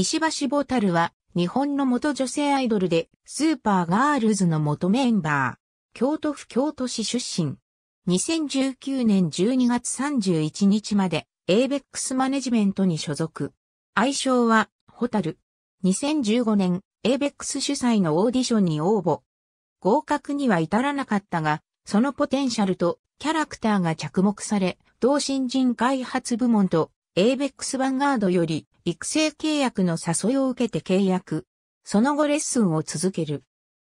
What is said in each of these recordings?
石橋ボタルは、日本の元女性アイドルで、スーパーガールズの元メンバー、京都府京都市出身。2019年12月31日まで、エイベックスマネジメントに所属。愛称は、ホタル。2015年、エイベックス主催のオーディションに応募。合格には至らなかったが、そのポテンシャルとキャラクターが着目され、同新人開発部門とエイベックスヴァンガードより育成契約の誘いを受けて契約。その後レッスンを続ける。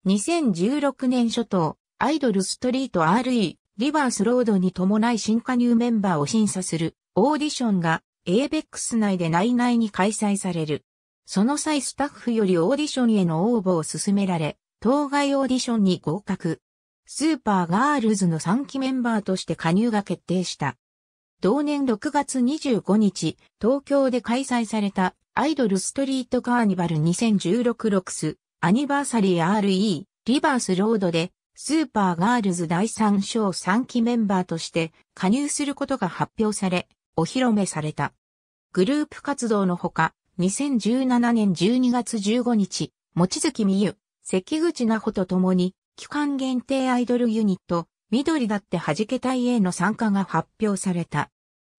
2016年初頭、アイドルストリート RE、リバースロードに伴い新加入メンバーを審査するオーディションがエイベックス内で内々に開催される。その際スタッフよりオーディションへの応募を勧められ、当該オーディションに合格。スーパーガールズの3期メンバーとして加入が決定した。同年6月25日、東京で開催されたアイドルストリートカーニバル2016ロックスアニバーサリー RE リバースロードでスーパーガールズ第3章3期メンバーとして加入することが発表され、お披露目された。グループ活動のほか、2017年12月15日、もちづきみゆ、関口なほと共に、期間限定アイドルユニット、緑だって弾けたいへの参加が発表された。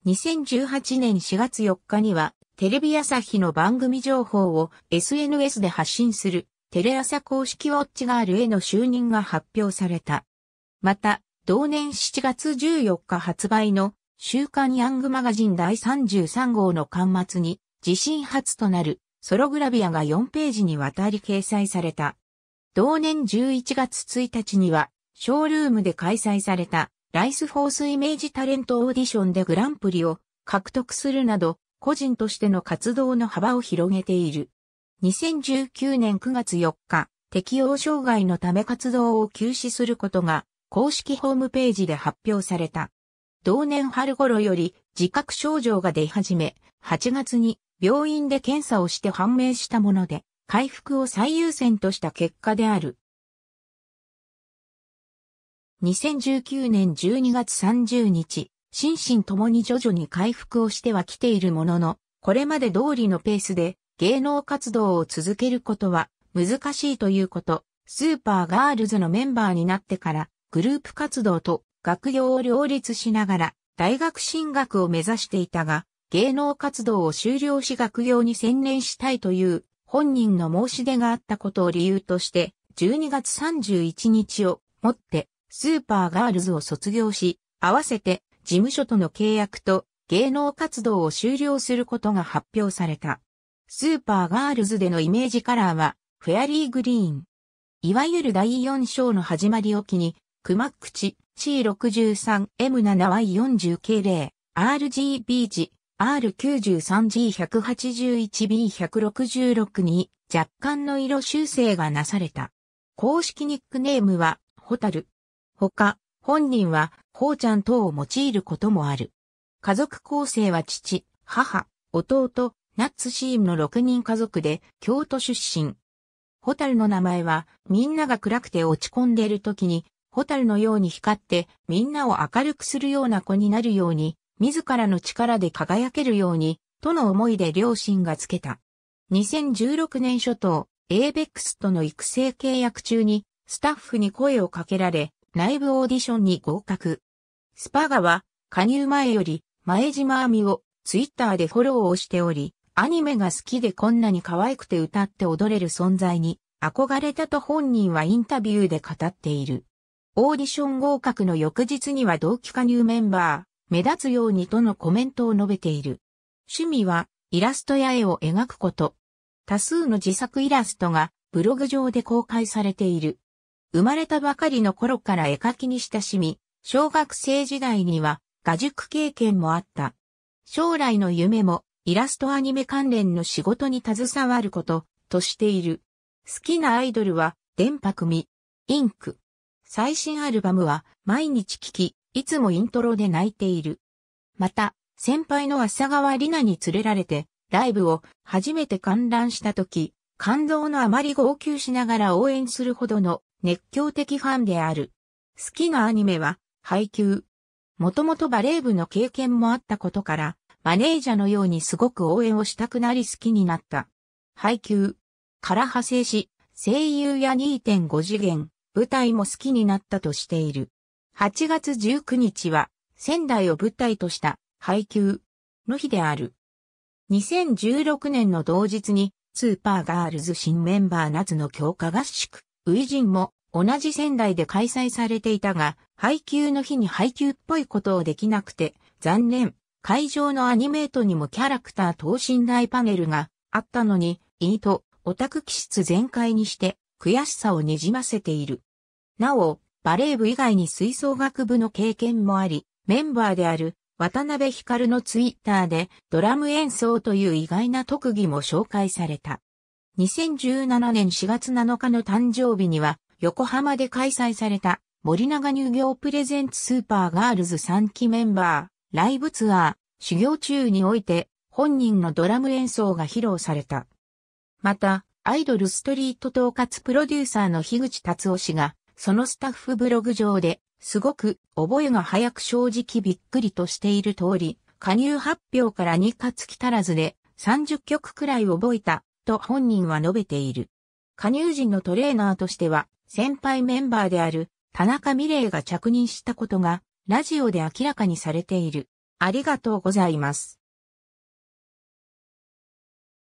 2018年4月4日には、テレビ朝日の番組情報を SNS で発信する、テレ朝公式ウォッチガールへの就任が発表された。また、同年7月14日発売の、週刊ヤングマガジン第33号の刊末に、自身初となる、ソログラビアが4ページにわたり掲載された。同年11月1日には、ショールームで開催された、ライスフォースイメージタレントオーディションでグランプリを獲得するなど、個人としての活動の幅を広げている。2019年9月4日、適応障害のため活動を休止することが公式ホームページで発表された。同年春頃より自覚症状が出始め、8月に病院で検査をして判明したもので、回復を最優先とした結果である。2019年12月30日、心身ともに徐々に回復をしては来ているものの、これまで通りのペースで芸能活動を続けることは難しいということ、スーパーガールズのメンバーになってからグループ活動と学業を両立しながら大学進学を目指していたが、芸能活動を終了し学業に専念したいという本人の申し出があったことを理由として、12月31日をもってスーパーガールズを卒業し、合わせて事務所との契約と芸能活動を終了することが発表された。スーパーガールズでのイメージカラーは、フェアリーグリーン。いわゆる第4章の始まりを機に、熊口 C63M7Y40K0、RGB 時 R93G181B166 に若干の色修正がなされた。公式ニックネームは、ホタル。ほか、本人は、ほうちゃん等を用いることもある。家族構成は父、母、弟、ナッツシームの6人家族で、京都出身。ホタルの名前は、みんなが暗くて落ち込んでいる時に、ホタルのように光って、みんなを明るくするような子になるように、自らの力で輝けるように、との思いで両親がつけた。2016年初頭、エーベックスとの育成契約中に、スタッフに声をかけられ、内部オーディションに合格。スパガは、加入前より、前島亜美を、ツイッターでフォローをしており、アニメが好きでこんなに可愛くて歌って踊れる存在に、憧れたと本人はインタビューで語っている。オーディション合格の翌日には同期加入メンバー、目立つようにとのコメントを述べている。趣味は、イラストや絵を描くこと。多数の自作イラストが、ブログ上で公開されている。生まれたばかりの頃から絵描きに親しみ、小学生時代には画塾経験もあった。将来の夢もイラストアニメ関連の仕事に携わることとしている。好きなアイドルは、電波組、インク。最新アルバムは毎日聴き、いつもイントロで泣いている。また、先輩の浅川里奈に連れられて、ライブを初めて観覧した時、感動のあまり号泣しながら応援するほどの熱狂的ファンである。好きなアニメは、配給。もともとバレー部の経験もあったことから、マネージャーのようにすごく応援をしたくなり好きになった。配給から派生し、声優や2.5次元、舞台も好きになったとしている。8月19日は、仙台を舞台とした配給の日である。2016年の同日に、スーパーガールズ新メンバー夏の強化合宿初陣も同じ仙台で開催されていたが、配給の日に配給っぽいことをできなくて、残念。会場のアニメートにもキャラクター等身大パネルがあったのに、いいと、オタク気質全開にして、悔しさをにじませている。なお、バレー部以外に吹奏楽部の経験もあり、メンバーである渡辺光のツイッターでドラム演奏という意外な特技も紹介された。2017年4月7日の誕生日には、横浜で開催された森永乳業プレゼンツスーパーガールズ3期メンバー、ライブツアー、修行中において本人のドラム演奏が披露された。また、アイドルストリート統括プロデューサーの樋口達夫氏が、そのスタッフブログ上で、すごく覚えが早く正直びっくりとしている通り、加入発表から2月足らずで30曲くらい覚えたと本人は述べている。加入人のトレーナーとしては、先輩メンバーである田中美玲が着任したことが、ラジオで明らかにされている。ありがとうございます。